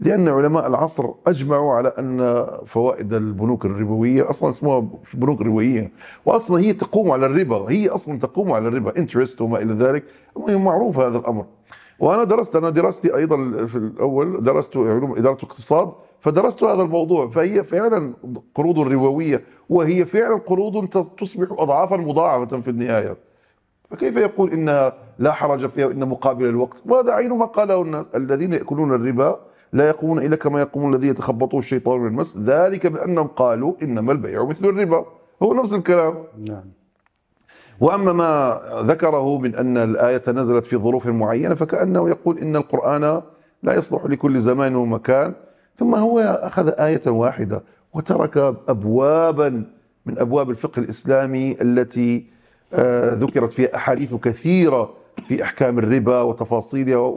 لأن علماء العصر أجمعوا على أن فوائد البنوك الربوية أصلا اسمها بنوك ربوية وأصلا هي تقوم على الربا هي أصلا تقوم على الربا انترست وما إلى ذلك المهم معروف هذا الأمر وأنا درست أنا دراستي أيضا في الأول درست علوم إدارة الاقتصاد فدرست هذا الموضوع فهي فعلا قروض ربوية وهي فعلا قروض تصبح أضعافا مضاعفة في النهاية فكيف يقول إنها لا حرج فيها وإن مقابل الوقت وهذا عين ما قاله الناس الذين يأكلون الربا لا يقومون إلا كما يقوم الذي يتخبطه الشيطان من المس ذلك بأنهم قالوا إنما البيع مثل الربا هو نفس الكلام نعم وأما ما ذكره من أن الآية نزلت في ظروف معينة فكأنه يقول إن القرآن لا يصلح لكل زمان ومكان ثم هو أخذ آية واحدة وترك أبوابا من أبواب الفقه الإسلامي التي آه، ذكرت فيها أحاديث كثيرة في أحكام الربا وتفاصيلها